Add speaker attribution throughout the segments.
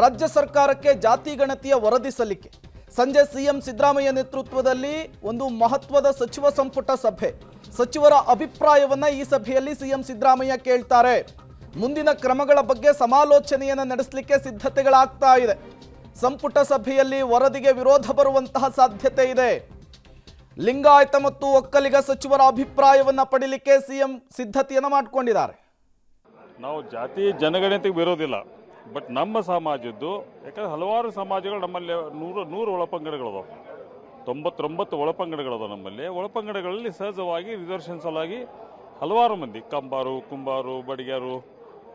Speaker 1: ರಾಜ್ಯ ಸರ್ಕಾರಕ್ಕೆ ಜಾತಿ ಗಣತಿಯ ವರದಿ ಸಲ್ಲಿಕೆ ಸಂಜೆ ಸಿಎಂ ಸಿದ್ದರಾಮಯ್ಯ ನೇತೃತ್ವದಲ್ಲಿ ಒಂದು ಮಹತ್ವದ ಸಚಿವ ಸಂಪುಟ ಸಭೆ ಸಚಿವರ ಅಭಿಪ್ರಾಯವನ್ನ ಈ ಸಭೆಯಲ್ಲಿ ಸಿಎಂ ಸಿದ್ದರಾಮಯ್ಯ ಕೇಳ್ತಾರೆ ಮುಂದಿನ ಕ್ರಮಗಳ ಬಗ್ಗೆ ಸಮಾಲೋಚನೆಯನ್ನು ನಡೆಸಲಿಕ್ಕೆ ಸಿದ್ಧತೆಗಳಾಗ್ತಾ ಇದೆ ಸಂಪುಟ ಸಭೆಯಲ್ಲಿ ವರದಿಗೆ ವಿರೋಧ ಬರುವಂತಹ ಸಾಧ್ಯತೆ ಇದೆ ಲಿಂಗಾಯತ ಮತ್ತು ಒಕ್ಕಲಿಗ ಸಚಿವರ ಅಭಿಪ್ರಾಯವನ್ನ ಪಡಿಲಿಕ್ಕೆ ಸಿಎಂ ಸಿದ್ಧತೆಯನ್ನು ಮಾಡಿಕೊಂಡಿದ್ದಾರೆ
Speaker 2: ನಾವು ಜಾತಿ ಜನಗಣತಿಗೆ ಬಟ್ ನಮ್ಮ ಸಮಾಜದ್ದು ಯಾಕಂದ್ರೆ ಹಲವಾರು ಸಮಾಜಗಳು ನಮ್ಮಲ್ಲಿ ನೂರು ನೂರು ಒಳಪಂಗಡಗಳದಾವೆ ತೊಂಬತ್ತೊಂಬತ್ತು ಒಳಪಂಗಡಗಳದಾವ ನಮ್ಮಲ್ಲಿ ಒಳಪಂಗಡಗಳಲ್ಲಿ ಸಹಜವಾಗಿ ರಿಸರ್ವೇಷನ್ ಸಲಾಗಿ ಹಲವಾರು ಮಂದಿ ಕಂಬಾರು ಕುಂಬಾರು ಬಡಿಗ್ಯಾರು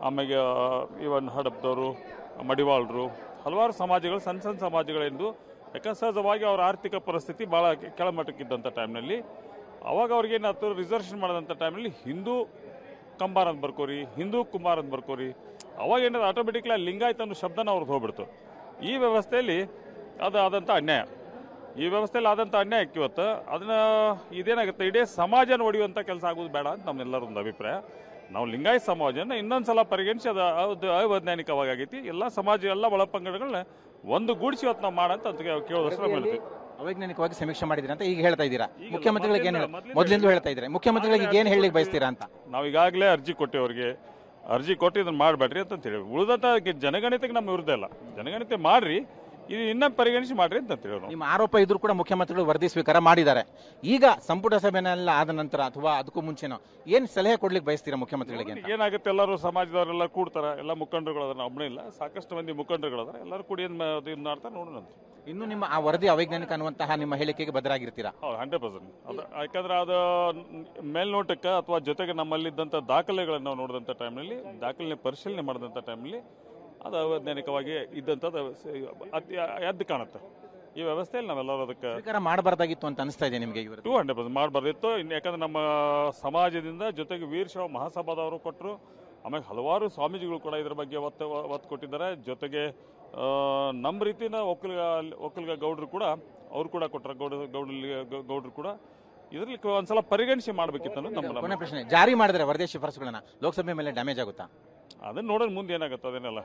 Speaker 2: ಆಮೇಲೆ ಇವನ್ ಹಡಪ್ದವರು ಮಡಿವಾಳರು ಹಲವಾರು ಸಮಾಜಗಳು ಸಣ್ಣ ಸಣ್ಣ ಸಮಾಜಗಳೆಂದು ಯಾಕಂದ್ರೆ ಸಹಜವಾಗಿ ಅವರ ಆರ್ಥಿಕ ಪರಿಸ್ಥಿತಿ ಭಾಳ ಕೆಳಮಟ್ಟಕ್ಕಿದ್ದಂಥ ಟೈಮ್ನಲ್ಲಿ ಅವಾಗ ಏನಾಯ್ತು ರಿಸರ್ವೇಷನ್ ಮಾಡಿದಂಥ ಟೈಮ್ನಲ್ಲಿ ಹಿಂದೂ ಕಂಬಾರ ಅಂತ ಬರ್ಕೋರಿ ಹಿಂದೂ ಕುಂಬಾರ ಅಂತ ಬರ್ಕೋರಿ ಅವಾಗ ಏನಾದ್ರು ಆಟೋಮೆಟಿಕ್ ಲಿಂಗಾಯತ ಅನ್ನೋ ಶಬ್ದನ ಅವ್ರದ್ದು ಹೋಗ್ಬಿಡ್ತು ಈ ವ್ಯವಸ್ಥೆಯಲ್ಲಿ ಅದು ಆದಂಥ ಅನ್ಯಾಯ ಈ ವ್ಯವಸ್ಥೆಯಲ್ಲಿ ಆದಂಥ ಅನ್ಯಾಯಕ್ಕೆ ಇವತ್ತು ಅದನ್ನ ಇದೇನಾಗುತ್ತೆ ಇಡೀ ಸಮಾಜನ ಒಡೆಯುವಂಥ ಕೆಲಸ ಆಗೋದು ಬೇಡ ಅಂತ ಒಂದು ಅಭಿಪ್ರಾಯ ನಾವು ಲಿಂಗಾಯ್ ಸಮಾಜನ ಇನ್ನೊಂದು ಸಲ ಪರಿಗಣಿಸಿ ಅದು ಅದು ಅವೈಜ್ಞಾನಿಕವಾಗಿ ಆಗೈತಿ ಎಲ್ಲ ಸಮಾಜ ಎಲ್ಲ ಒಳಪಂಗಡಗಳನ್ನ ಒಂದುಗೂಡಿಸಿ ಇವತ್ತು ನಾವು ಮಾಡಂತ ಅಂತ ಕೇಳೋದಷ್ಟು ಹೇಳ್ತೀವಿ
Speaker 3: ಅವೈಜ್ಞಾನಿಕವಾಗಿ ಸಮೀಕ್ಷೆ ಮಾಡಿದ್ರೆ
Speaker 2: ಅಂತ ಈಗ ಹೇಳ್ತಾ ಇದ್ದೀರಾ ಮುಖ್ಯಮಂತ್ರಿಗಳಿಗೆ ಏನು ಮೊದಲಿಂದ ಹೇಳ್ತಾ ಇದ್ರೆ ಮುಖ್ಯಮಂತ್ರಿಗಳಿಗೆ ಏನು ಹೇಳಲಿಕ್ಕೆ ಬಯಸ್ತೀರಾ ಅಂತ ನಾವು ಈಗಾಗಲೇ ಅರ್ಜಿ ಕೊಟ್ಟೆ ಅವರಿಗೆ ಅರ್ಜಿ ಕೊಟ್ಟು ಇದನ್ನು ಮಾಡಬೇಡ್ರಿ ಅಂತ ಹೇಳಿ ಉಳಿದಂಥ ಜನಗಣತಿಗೆ ನಮ್ಮ ವಿರುದ್ಧ ಇಲ್ಲ ಜನಗಣತಿ ಮಾಡ್ರಿ ಇದು ಇನ್ನ ಪರಿಗಣಿಸಿ ಮಾಡ್ರಿ ಅಂತ ಹೇಳೋದು
Speaker 3: ನಿಮ್ಮ ಆರೋಪ ಇದ್ರು ಕೂಡ ಮುಖ್ಯಮಂತ್ರಿಗಳು ವರದಿ ಸ್ವೀಕಾರ ಮಾಡಿದ್ದಾರೆ ಈಗ ಸಂಪುಟ ಸಭೆನೆಲ್ಲ ಆದ ನಂತರ ಅಥವಾ ಅದಕ್ಕೂ ಮುಂಚೆನೋ ಏನು ಸಲಹೆ ಕೊಡ್ಲಿಕ್ಕೆ ಬಯಸ್ತೀರಾ ಮುಖ್ಯಮಂತ್ರಿಗಳಿಗೆ
Speaker 2: ಏನಾಗುತ್ತೆ ಎಲ್ಲರೂ ಸಮಾಜದವರೆಲ್ಲ ಕೂಡ್ತಾರ ಎಲ್ಲ ಮುಖಂಡರುಗಳು ಅದರ ಒಬ್ಬನೇ ಇಲ್ಲ ಸಾಕಷ್ಟು ಮಂದಿ ಮುಖಂಡರುಗಳು ಅದರ ಎಲ್ಲರೂ ಕೂಡಿ ಏನ್ ಮಾಡ್ತಾರೆ ನೋಡೋಣ ಅಂತ ಇನ್ನು
Speaker 3: ನಿಮ್ಮ ಆ ವರದಿ ಅವೈಜ್ಞಾನಿಕ ಅನ್ನುವಂತಹ ನಿಮ್ಮ ಹೇಳಿಕೆಗೆ ಬದಲಾಗಿರ್ತೀರಾ
Speaker 2: ಹೌದು ಹಂಡ್ರೆಡ್ ಪರ್ಸೆಂಟ್ ಅದು ಯಾಕಂದ್ರೆ ಅದು ಮೇಲ್ನೋಟಕ್ಕೆ ಅಥವಾ ಜೊತೆಗೆ ನಮ್ಮಲ್ಲಿದ್ದಂಥ ದಾಖಲೆಗಳನ್ನು ನಾವು ನೋಡಿದಂಥ ಟೈಮ್ನಲ್ಲಿ ದಾಖಲೆ ಪರಿಶೀಲನೆ ಮಾಡಿದಂಥ ಟೈಮ್ನಲ್ಲಿ ಅದು ಅವೈಜ್ಞಾನಿಕವಾಗಿ ಇದ್ದಂಥದ್ದು ಅತಿ ಎದ್ದು ಕಾಣುತ್ತೆ ಈ ವ್ಯವಸ್ಥೆಯಲ್ಲಿ ನಾವೆಲ್ಲರೂ ಅದಕ್ಕೆ ಮಾಡಬಾರ್ದಾಗಿತ್ತು ಅಂತ ಅನಿಸ್ತಾ ಇದೆ ನಿಮಗೆ ಇವರು ಟೂ ಹಂಡ್ರೆಡ್ ಪರ್ಸೆಂಟ್ ಮಾಡಬಾರ್ದಿತ್ತು ಇನ್ನು ಯಾಕಂದ್ರೆ ನಮ್ಮ ಸಮಾಜದಿಂದ ಜೊತೆಗೆ ವೀರಶವ ಮಹಾಸಭಾದವರು ಕೊಟ್ಟರು ಆಮೇಲೆ ಹಲವಾರು ಸ್ವಾಮೀಜಿಗಳು ಕೂಡ ಇದರ ಬಗ್ಗೆ ಒತ್ತು ಒತ್ತು ಕೊಟ್ಟಿದ್ದಾರೆ ಜೊತೆಗೆ ನಮ್ಮ ರೀತಿನ ಒಕ್ಕಲಿಗ ಒಕ್ಕಲಿಗ ಗೌಡರು ಕೂಡ ಅವರು ಕೂಡ ಕೊಟ್ಟರು ಗೌಡ ಗೌಡ ಗೌಡರು ಕೂಡ ಇದರಲ್ಲಿ ಒಂದ್ಸಲ ಪರಿಗಣಿಸಿ ಮಾಡಬೇಕಿತ್ತು ನಮ್ಮ ಪ್ರಶ್ನೆ ಜಾರಿ ಮಾಡಿದ್ರೆ ವರದಿ ಶಿಫಾರಸುಗಳನ್ನ ಲೋಕಸಭೆ ಮೇಲೆ ಡ್ಯಾಮೇಜ್ ಆಗುತ್ತಾ ಅದನ್ನ ನೋಡೋಣ ಮುಂದೆ ಏನಾಗುತ್ತೆ ಅದನ್ನೆಲ್ಲ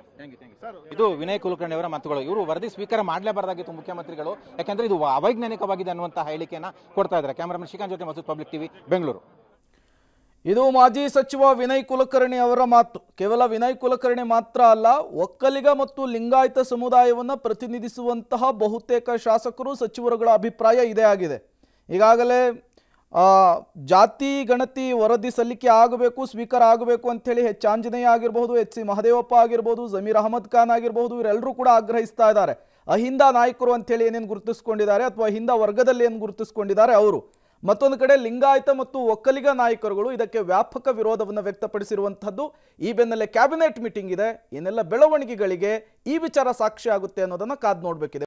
Speaker 2: ಇದು ವಿನಯ್
Speaker 3: ಕುಲಕರ್ಣಿ ಅವರ ಮಾತುಗಳು ಇವರು ವರದಿ ಸ್ವೀಕಾರ ಮಾಡಲೇಬಾರ್ದಾಗಿತ್ತು ಮುಖ್ಯಮಂತ್ರಿಗಳು ಯಾಕಂದ್ರೆ ಇದು ಅವೈಜ್ಞಾನಿಕವಾಗಿದೆ ಅನ್ನುವಂತ ಹೇಳಿಕೆಯನ್ನ
Speaker 1: ಕೊಡ್ತಾ ಇದ್ದಾರೆ ಕ್ಯಾಮರಾಮನ್ ಶ್ರೀಕಾಂತ್ ಜೊತೆ ಮಸೂದ್ ಪಬ್ಲಿಕ್ ಟಿವಿ ಬೆಂಗಳೂರು ಇದು ಮಾಜಿ ಸಚಿವ ವಿನಯ್ ಕುಲಕರ್ಣಿ ಅವರ ಮಾತು ಕೇವಲ ವಿನಯ್ ಕುಲಕರ್ಣಿ ಮಾತ್ರ ಅಲ್ಲ ಒಕ್ಕಲಿಗ ಮತ್ತು ಲಿಂಗಾಯತ ಸಮುದಾಯವನ್ನು ಪ್ರತಿನಿಧಿಸುವಂತಹ ಬಹುತೇಕ ಶಾಸಕರು ಸಚಿವರುಗಳ ಅಭಿಪ್ರಾಯ ಇದೇ ಆಗಿದೆ ಈಗಾಗಲೇ ಜಾತಿ ಗಣತಿ ವರದಿ ಸಲ್ಲಿಕೆ ಆಗಬೇಕು ಸ್ವೀಕಾರ ಆಗಬೇಕು ಅಂಥೇಳಿ ಹೆಚ್ ಆಂಜನೇಯ ಆಗಿರ್ಬೋದು ಎಚ್ ಸಿ ಮಹದೇವಪ್ಪ ಆಗಿರ್ಬೋದು ಜಮೀರ್ ಅಹಮದ್ ಖಾನ್ ಆಗಿರ್ಬೋದು ಇವರೆಲ್ಲರೂ ಕೂಡ ಆಗ್ರಹಿಸ್ತಾ ಇದ್ದಾರೆ ಅಹಿಂದ ನಾಯಕರು ಹೇಳಿ ಏನೇನು ಗುರುತಿಸ್ಕೊಂಡಿದ್ದಾರೆ ಅಥವಾ ಹಿಂದ ವರ್ಗದಲ್ಲಿ ಏನು ಗುರುತಿಸ್ಕೊಂಡಿದ್ದಾರೆ ಅವರು ಮತ್ತೊಂದು ಕಡೆ ಲಿಂಗಾಯತ ಮತ್ತು ಒಕ್ಕಲಿಗ ನಾಯಕರುಗಳು ಇದಕ್ಕೆ ವ್ಯಾಪಕ ವಿರೋಧವನ್ನು ವ್ಯಕ್ತಪಡಿಸಿರುವಂಥದ್ದು ಈ ಬೆನ್ನಲ್ಲೇ ಕ್ಯಾಬಿನೆಟ್ ಮೀಟಿಂಗ್ ಇದೆ ಏನೆಲ್ಲ ಬೆಳವಣಿಗೆಗಳಿಗೆ ಈ ವಿಚಾರ ಸಾಕ್ಷಿ ಆಗುತ್ತೆ ಅನ್ನೋದನ್ನು ಕಾದ್ ನೋಡಬೇಕಿದೆ